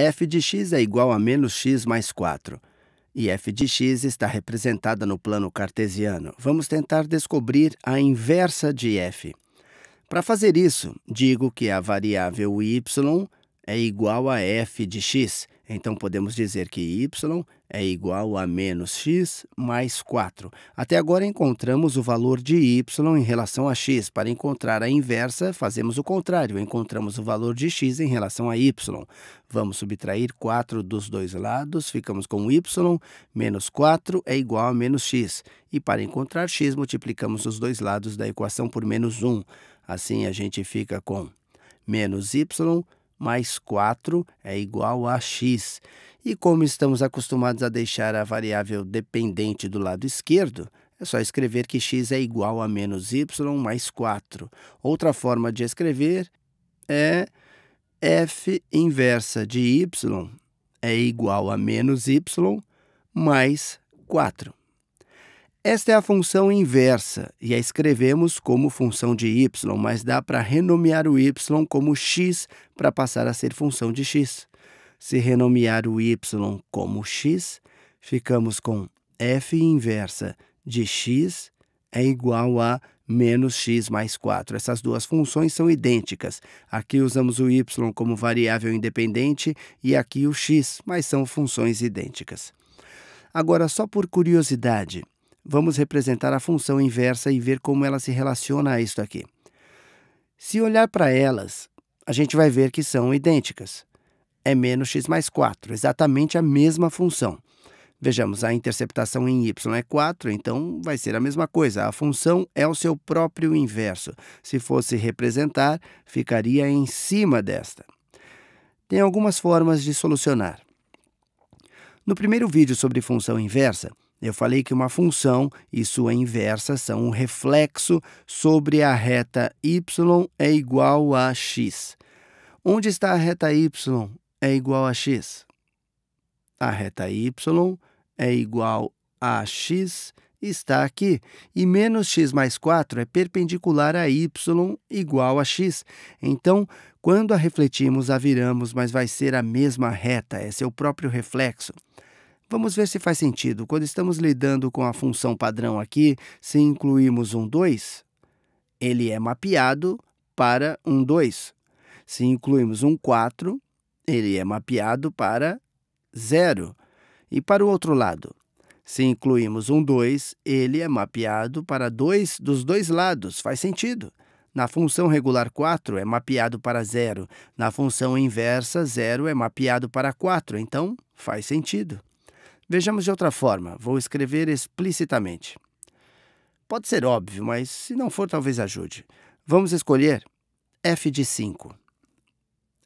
f de x é igual a menos x mais 4. E f de x está representada no plano cartesiano. Vamos tentar descobrir a inversa de f. Para fazer isso, digo que a variável y é igual a f de x, então podemos dizer que y é igual a menos x mais 4. Até agora encontramos o valor de y em relação a x. Para encontrar a inversa, fazemos o contrário, encontramos o valor de x em relação a y. Vamos subtrair 4 dos dois lados, ficamos com y, menos 4 é igual a menos x. E para encontrar x, multiplicamos os dois lados da equação por menos 1. Assim, a gente fica com menos y mais 4 é igual a x. E como estamos acostumados a deixar a variável dependente do lado esquerdo, é só escrever que x é igual a menos y mais 4. Outra forma de escrever é f inversa de y é igual a menos y mais 4. Esta é a função inversa e a escrevemos como função de y, mas dá para renomear o y como x para passar a ser função de x. Se renomear o y como x, ficamos com f inversa de x é igual a menos x mais 4. Essas duas funções são idênticas. Aqui usamos o y como variável independente e aqui o x, mas são funções idênticas. Agora, só por curiosidade, vamos representar a função inversa e ver como ela se relaciona a isso aqui. Se olhar para elas, a gente vai ver que são idênticas. É menos x mais 4, exatamente a mesma função. Vejamos, a interceptação em y é 4, então vai ser a mesma coisa. A função é o seu próprio inverso. Se fosse representar, ficaria em cima desta. Tem algumas formas de solucionar. No primeiro vídeo sobre função inversa, eu falei que uma função e sua inversa são um reflexo sobre a reta y é igual a x. Onde está a reta y é igual a x? A reta y é igual a x está aqui, e menos x mais 4 é perpendicular a y igual a x. Então, quando a refletimos, a viramos, mas vai ser a mesma reta, é seu próprio reflexo. Vamos ver se faz sentido. Quando estamos lidando com a função padrão aqui, se incluímos um 2, ele é mapeado para um 2. Se incluímos um 4, ele é mapeado para 0. E para o outro lado, se incluímos um 2, ele é mapeado para 2 dos dois lados. Faz sentido. Na função regular 4 é mapeado para 0. Na função inversa, 0 é mapeado para 4. Então, faz sentido. Vejamos de outra forma, vou escrever explicitamente. Pode ser óbvio, mas se não for, talvez ajude. Vamos escolher f de 5.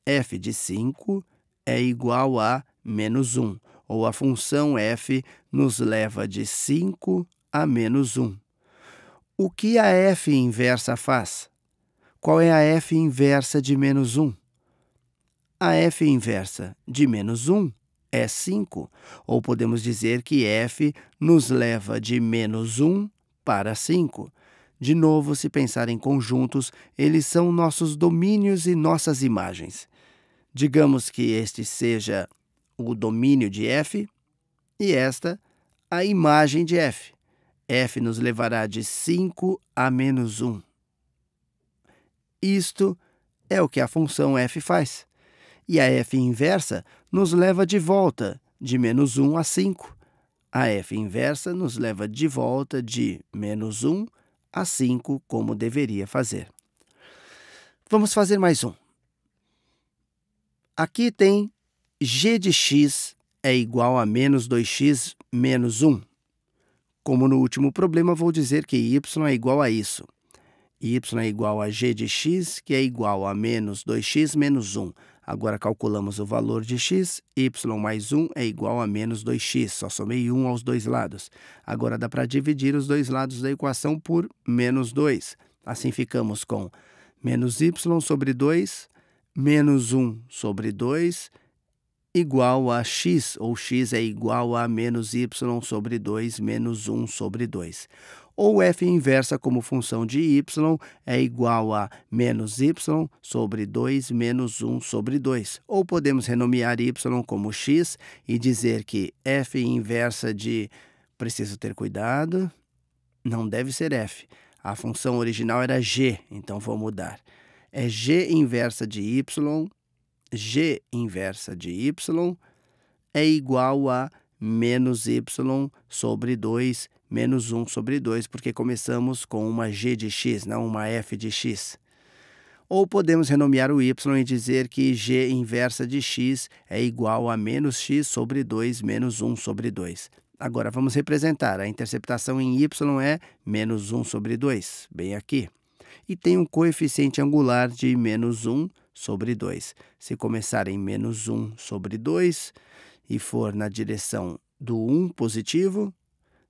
f de 5 é igual a menos 1, ou a função f nos leva de 5 a menos 1. O que a f inversa faz? Qual é a f inversa de menos 1? A f inversa de menos 1 é 5, ou podemos dizer que f nos leva de menos 1 para 5. De novo, se pensar em conjuntos, eles são nossos domínios e nossas imagens. Digamos que este seja o domínio de f e esta a imagem de f. f nos levará de 5 a menos 1. Isto é o que a função f faz e a f inversa nos leva de volta de menos 1 a 5. A f inversa nos leva de volta de menos 1 a 5, como deveria fazer. Vamos fazer mais um. Aqui tem g de x é igual a menos 2x menos 1. Como no último problema, vou dizer que y é igual a isso. y é igual a g de x, que é igual a menos 2x menos 1. Agora calculamos o valor de x, y mais 1 é igual a menos 2x, só somei 1 aos dois lados. Agora dá para dividir os dois lados da equação por menos 2. Assim ficamos com menos y sobre 2, menos 1 sobre 2, igual a x, ou x é igual a menos y sobre 2 menos 1 sobre 2 ou f inversa como função de y é igual a menos y sobre 2 menos 1 sobre 2. Ou podemos renomear y como x e dizer que f inversa de... Preciso ter cuidado, não deve ser f. A função original era g, então vou mudar. É g inversa de y, g inversa de y é igual a menos y sobre 2 menos 1 sobre 2, porque começamos com uma g de x, não uma f de x. Ou podemos renomear o y e dizer que g inversa de x é igual a menos x sobre 2 menos 1 sobre 2. Agora vamos representar. A interceptação em y é menos 1 sobre 2, bem aqui. E tem um coeficiente angular de menos 1 sobre 2. Se começar em menos 1 sobre 2 e for na direção do 1 positivo,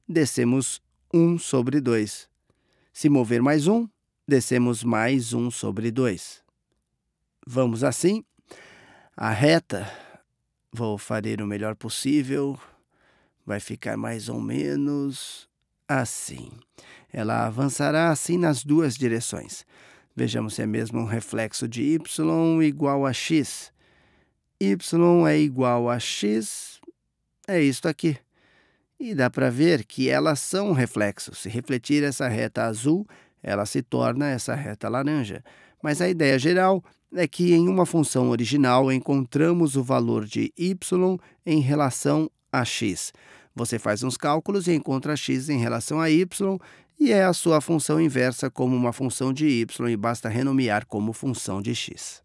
descemos 1 sobre 2. Se mover mais 1, descemos mais 1 sobre 2. Vamos assim. A reta, vou fazer o melhor possível, vai ficar mais ou menos assim. Ela avançará assim nas duas direções. Vejamos se é mesmo um reflexo de y igual a x. y é igual a x, é isto aqui. E dá para ver que elas são reflexos. Se refletir essa reta azul, ela se torna essa reta laranja. Mas a ideia geral é que em uma função original encontramos o valor de y em relação a x. Você faz uns cálculos e encontra x em relação a y e é a sua função inversa como uma função de y e basta renomear como função de x.